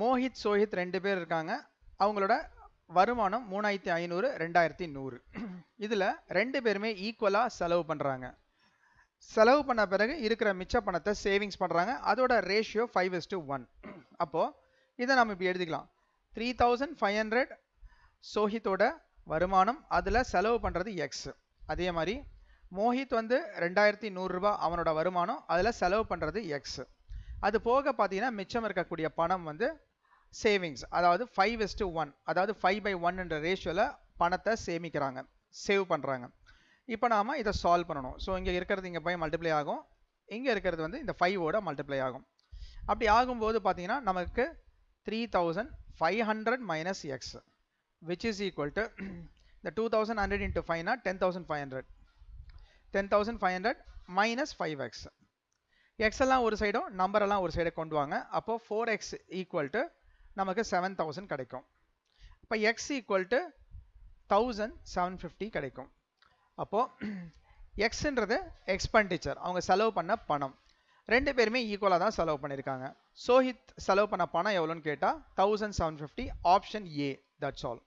மோஹித் சோஹித் ரெண்டு பேர் இருக்காங்க அவங்களோட வருமானம் மூணாயிரத்தி ஐநூறு ரெண்டாயிரத்தி நூறு இதில் ரெண்டு பேருமே ஈக்குவலாக செலவு பண்ணுறாங்க செலவு பண்ண பிறகு இருக்கிற மிச்ச பணத்தை சேவிங்ஸ் பண்ணுறாங்க அதோட ratio five is to one அப்போது இதை நம்ம இப்படி எழுதிக்கலாம் த்ரீ தௌசண்ட் ஃபைவ் ஹண்ட்ரட் சோஹித்தோட வருமானம் அதில் செலவு பண்ணுறது எக்ஸ் அதே மாதிரி மோஹித் வந்து ரெண்டாயிரத்தி நூறுரூபா அவனோட வருமானம் அதில் செலவு பண்ணுறது எக்ஸ் அது போக பார்த்தீங்கன்னா மிச்சம் இருக்கக்கூடிய பணம் வந்து சேவிங்ஸ் அதாவது ஃபைவ் எஸ் டு ஒன் அதாவது ஃபைவ் பை ஒன் என்ற ரேஷியோவில் பணத்தை சேமிக்கிறாங்க சேவ் பண்ணுறாங்க இப்போ நாம் இதை சால்வ் பண்ணணும் ஸோ இங்கே இருக்கிறது இங்கே போய் மல்டிப்ளை ஆகும் இங்கே இருக்கிறது வந்து இந்த ஃபைவோட மல்டிப்ளை ஆகும் அப்படி ஆகும்போது பார்த்தீங்கன்னா நமக்கு three thousand five hundred minus x which is equal to இந்த டூ தௌசண்ட் ஹண்ட்ரட் இன்ட்டு ஃபைவ்னா ten thousand five hundred ten thousand five hundred minus five x x எல்லாம் ஒரு சைடும் நம்பரெல்லாம் ஒரு சைடை கொண்டு வாங்க அப்போது ஃபோர் எக்ஸ் ஈக்குவல் டு நமக்கு செவன் தௌசண்ட் கிடைக்கும் இப்போ x equal to thousand seven fifty கிடைக்கும் அப்போது எக்ஸுன்றது எக்ஸ்பெண்டிச்சர் அவங்க செலவு பண்ண பணம் ரெண்டு பேருமே ஈக்குவலாக தான் செலவு பண்ணியிருக்காங்க சோஹித் செலவு பண்ண பணம் எவ்வளோன்னு கேட்டால் thousand seven fifty option A that's all